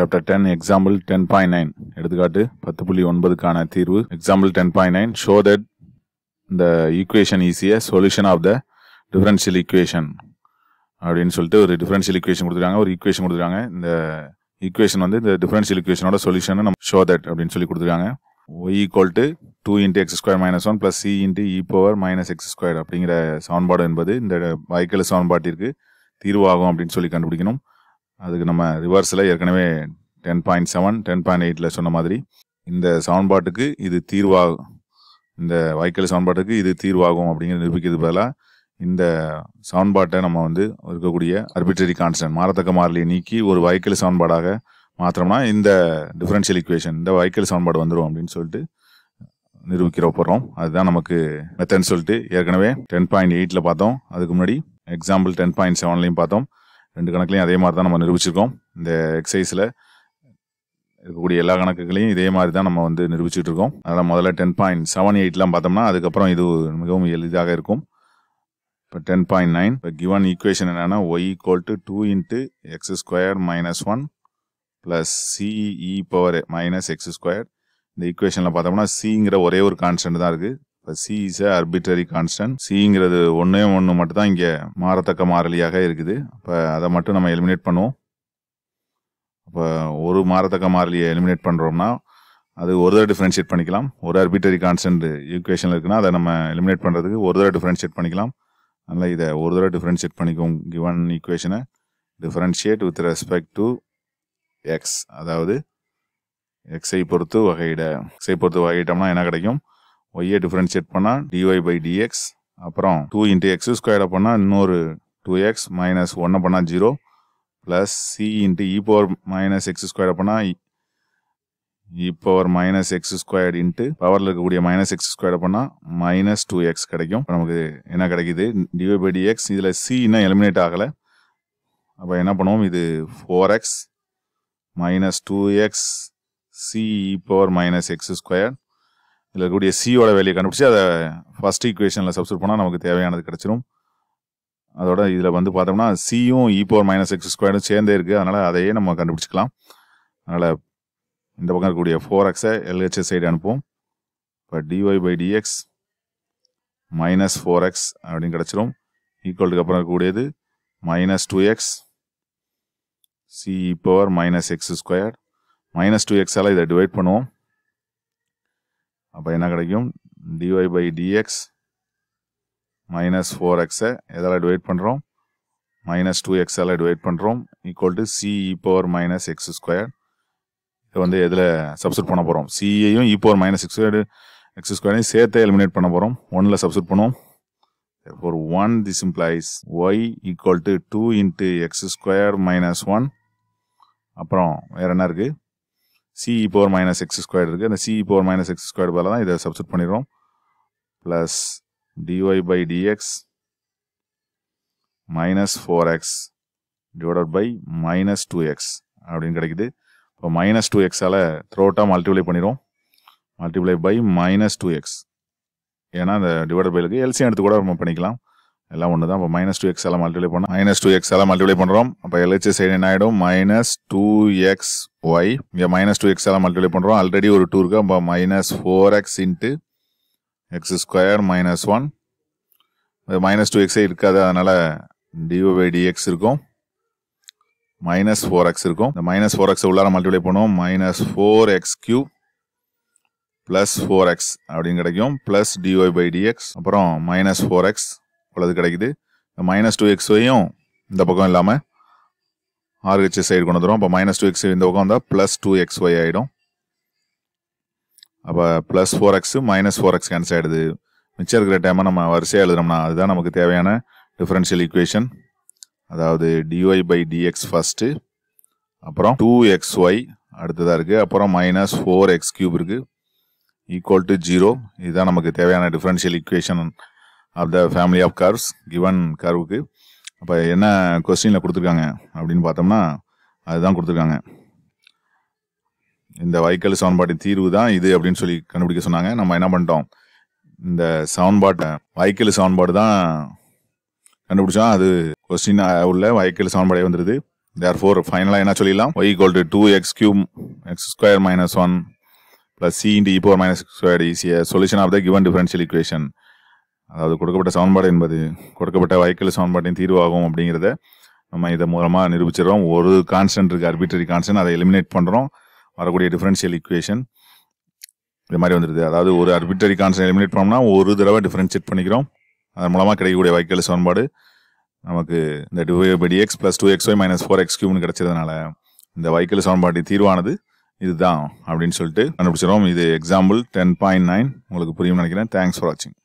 chapter ten example ten point nine எடுத்துக்காட்டு பத்து புள்ளி ஒன்பதுக்கான தீர்வு example ten point nine show that இந்த equation is a solution of the differential equation அப்படின்னு சொல்லிட்டு ஒரு டிஃபரன்ஷியல் ஈக்குவேஷன் கொடுத்துருக்காங்க ஒரு ஈக்குவேஷன் கொடுத்துருக்காங்க இந்த ஈக்குவேஷன் வந்து இந்த டிஃபரன்ஷியல் ஈக்குவேஷனோட சொல்யூஷனை நம்ம ஷோ தட் அப்படின்னு சொல்லி கொடுத்துருக்காங்க y equal to two into x square minus one plus c into e power minus x square அப்படிங்கிற சமன்பாடு என்பது இந்த வாய்க்கல் சமன்பாட்டிற்கு தீர்வாகும் அப்படின்னு சொல்லி கண்டுபிடிக்கணும் அதுக்கு நம்ம ரிவர்ஸில் ஏற்கனவே ten point seven ten point எயிட்டில் சொன்ன மாதிரி இந்த சமன்பாட்டுக்கு இது தீர்வாகும் இந்த வாய்க்கல் சமன்பாட்டுக்கு இது தீர்வாகும் அப்படிங்கிற நிரூபிக்கிறது பதிலாக இந்த சமன்பாட்டை நம்ம வந்து இருக்கக்கூடிய அர்பிட்ரரி கான்ஸ்டன்ட் மாறத்தக்க மாறிலியை நீக்கி ஒரு வாய்க்கல் சவுன்பாடாக மாத்திரம்னா இந்த டிஃபரன்ஷியல் இக்குவேஷன் இந்த வாய்க்கல் சமன்பாடு வந்துடும் அப்படின்னு சொல்லிட்டு நிரூபிக்கிற போகிறோம் அதுதான் நமக்கு மெத்தட்னு சொல்லிட்டு ஏற்கனவே டென் பாயிண்ட் எயிட்டில் பார்த்தோம் அதுக்கு முன்னாடி எக்ஸாம்பிள் டென் பாயிண்ட் செவன்லையும் பார்த்தோம் ரெண்டு கணக்குலையும் அதே மாதிரி தான் நம்ம நிரூபிச்சிருக்கோம் இந்த எக்ஸசைஸில் இருக்கக்கூடிய எல்லா கணக்குகளையும் இதே மாதிரி தான் நம்ம வந்து நிரூபிச்சுட்டு இருக்கோம் அதனால் முதல்ல டென் பாயிண்ட் செவன் எயிட்லாம் பார்த்தோம்னா அதுக்கப்புறம் இது மிகவும் எளிதாக இருக்கும் இப்போ டென் பாயிண்ட் நைன் இப்போ கிவன் ஈக்குவேஷன் என்னென்னா y equal to two into x square minus one plus c e power minus x square இந்த ஈக்குவேஷனில் பார்த்தோம்னா சிங்கிற ஒரே ஒரு கான்ஸ்டன்ட் தான் இருக்குது சி இஸ் அர்பிட்டரி கான்ஸ்டன்ட் சிங்கிறது ஒன்றே ஒன்று மட்டும் தான் இங்கே மாறத்தக்க மாறிலியாக இருக்குது அப்போ அதை மட்டும் நம்ம எலிமினேட் பண்ணுவோம் அப்போ ஒரு மாறத்தக்க மாறலியை எலிமினேட் பண்ணுறோம்னா அது ஒரு தடவை டிஃப்ரென்ஷியேட் பண்ணிக்கலாம் ஒரு ஆர்பிட்டரி கான்ஸ்டன்ட் ஈக்குவேஷனில் இருக்குன்னா அதை நம்ம எலிமினேட் பண்ணுறதுக்கு ஒரு தடவை டிஃப்ரென்ஷியேட் பண்ணிக்கலாம் அதனால் இதை ஒரு தடவை டிஃப்ரென்ஷியேட் பண்ணிக்கும் கிவன் ஈக்குவேஷனை differentiate with respect to x அதாவது எக்ஸை பொறுத்து வகையிட எக்ஸை பொறுத்து வகையிட்டோம்னா என்ன கிடைக்கும் ஒய்யை டிஃப்ரென்ஷியேட் பண்ணால் டிஒய் பை டிஎக்ஸ் அப்புறம் டூ இன்ட்டு எக்ஸ் ஸ்கொயரை பண்ணால் இன்னொரு டூ எக்ஸ் மைனஸ் ஒன்னை பண்ணால் zero plus c into e power minus x ஸ்கொயர்டை பண்ணால் e power minus x square into பவரில் இருக்கக்கூடிய மைனஸ் எக்ஸ் ஸ்கொயர்டை பண்ணால் மைனஸ் டூ எக்ஸ் கிடைக்கும் நமக்கு என்ன கிடைக்கிது டிவை பை டிஎக்ஸ் இதில் சி இன்னும் எலிமினேட் ஆகலை அப்போ என்ன பண்ணுவோம் இது four x minus two x c e power minus x square இதில் இருக்கக்கூடிய சியோட வேலையை கண்டுபிடிச்சி அதை ஃபஸ்ட் ஈக்குவேஷனில் சப்ஸ்டியூட் பண்ணால் நமக்கு தேவையானது கிடச்சிரும் அதோட இதில் வந்து பார்த்தோம்னா சியும் இ பவர் மைனஸ் எக்ஸ் ஸ்கொயரும் சேர்ந்தே இருக்குது அதனால் அதையே நம்ம கண்டுபிடிச்சிக்கலாம் அதனால் இந்த பக்கம் இருக்கக்கூடிய ஃபோர் எக்ஸை எல்ஹெச்எஸ் சைடு அனுப்புவோம் இப்போ dy by dx minus four x அப்படின்னு கிடச்சிரும் ஈக்குவல்டுக்கு அப்புறம் இருக்கக்கூடியது minus two x c power minus x square minus two எக்ஸால் இதை டிவைட் பண்ணுவோம் அப்போ என்ன கிடைக்கும் dy by dx minus four எக்ஸை எதால் டிவைட் பண்ணுறோம் மைனஸ் டூ எக்ஸால் டிவைட் பண்ணுறோம் equal to c e power minus x square இது வந்து எதில் சப்ஸ்டியூட் பண்ண போகிறோம் சிஏயும் e power minus x square x ஸ்கொயரையும் சேர்த்தே எலிமினேட் பண்ண போகிறோம் ஒனில் சப்ஸ்டியூட் பண்ணுவோம் four one this implies y equal to two into x square minus one அப்புறம் வேறு என்ன இருக்குது c e power minus x square இருக்குது அந்த c e power minus x square பதில் தான் இதை சப்ஸ்ட் பண்ணிடுறோம் plus dy by dx minus four x divided by minus two x அப்படின்னு கிடைக்குது இப்போ மைனஸ் டூ எக்ஸால் த்ரோட்டாக மல்டிப்ளை பண்ணிடுவோம் multiply by minus two x ஏன்னா அந்த டிவைடட் பைலுக்கு எல்சிஎம் எடுத்து கூட நம்ம பண்ணிக்கலாம் எல்லாம் ஒன்று தான் இப்போ மைனஸ் டூ எக்ஸ் எல்லாம் மல்டிப்ளை பண்ணோம் மைனஸ் டூ எக்ஸ் எல்லாம் மல்டிப்ளை பண்ணுறோம் அப்போ எல்ஹெச் சைடு என்ன ஆகிடும் மைனஸ் டூ எக்ஸ் ஒய் இங்கே மைனஸ் டூ எக்ஸ் எல்லாம் மல்டிப்ளை பண்ணுறோம் ஆல்ரெடி ஒரு டூ இருக்கு அப்போ minus four x into x square minus one minus two எக்ஸே இருக்காது அதனால் டிஓ பை டிஎக்ஸ் இருக்கும் மைனஸ் ஃபோர் எக்ஸ் இருக்கும் இந்த மைனஸ் ஃபோர் எக்ஸ் உள்ளார மல்டிப்ளை பண்ணுவோம் minus four x cube plus four x அப்படின்னு கிடைக்கும் ப்ளஸ் டிஓ பை டிஎக்ஸ் அப்புறம் மைனஸ் ஃபோர் எக்ஸ் உள்ளது கிடைக்குது மைனஸ் டூ எக்ஸ் ஒய்யும் இந்த பக்கம் இல்லாமல் ஆர்ஹெச் சைடு கொண்டு வந்துடும் அப்போ மைனஸ் டூ எக்ஸ் இந்த பக்கம் வந்தால் ப்ளஸ் டூ எக்ஸ் ஒய் ஆகிடும் அப்போ plus four x minus four x cancel ஆகிடுது மிச்சம் இருக்கிற டைமை நம்ம வரிசையாக எழுதுனோம்னா அதுதான் நமக்கு தேவையான டிஃபரன்ஷியல் ஈக்குவேஷன் அதாவது டிஒய் பை டிஎக்ஸ் ஃபஸ்ட்டு அப்புறம் டூ எக்ஸ் ஒய் அடுத்ததாக இருக்குது அப்புறம் மைனஸ் ஃபோர் எக்ஸ் கியூப் இருக்குது ஈக்குவல் டு ஜீரோ இதுதான் நமக்கு தேவையான differential equation of the family of curves given கர்வுக்கு அப்போ என்ன கொஸ்டினில் கொடுத்துருக்காங்க அப்படின்னு பார்த்தோம்னா அதுதான் கொடுத்துருக்காங்க இந்த வைக்கல் சமன்பாட்டின் தீர்வு தான் இது அப்படின்னு சொல்லி கண்டுபிடிக்க சொன்னாங்க நம்ம என்ன பண்ணிட்டோம் இந்த சவுன்பாட்டை வைக்கல் சவுன்பாடு தான் கண்டுபிடிச்சா அது கொஸ்டின் உள்ள வைக்கல் சவுன்பாடே வந்துடுது தேர் ஃபோர் ஃபைனலாக என்ன சொல்லிடலாம் y equal to two x cube x square minus one plus c into இப்போ minus square is a solution of the given differential equation அதாவது கொடுக்கப்பட்ட சமன்பாடு என்பது கொடுக்கப்பட்ட வாய்க்கல் சமன்பாட்டின் தீர்வாகும் அப்படிங்கிறத நம்ம இதை மூலமாக நிரூபிச்சிடறோம் ஒரு கான்ஸ்டன்ட் இருக்குது ஆர்பிட்ரரி கான்ஸ்டன்ட் அதை எலிமினேட் பண்ணுறோம் வரக்கூடிய டிஃப்ரென்ஷியல் ஈக்குவேஷன் இது மாதிரி வந்துடுது அதாவது ஒரு அர்பிட்ரி கான்ஸ்டன்ட் எலிமினேட் பண்ணோம்னா ஒரு தடவை டிஃப்ரென்ஷியேட் பண்ணிக்கிறோம் அதன் மூலமாக கிடைக்கக்கூடிய வாய்க்கல் சமன்பாடு நமக்கு இந்த two by dx plus two x y minus four x கியூப்னு கிடச்சதுனால இந்த வைக்கல் சமன்பாட்டின் தீர்வானது இதுதான் அப்படின்னு சொல்லிட்டு கண்டுபிடிச்சிடும் இது எக்ஸாம்பிள் டென் பாயிண்ட் நைன் உங்களுக்கு புரியும் நினைக்கிறேன் தேங்க்ஸ் ஃபார் வாட்சிங்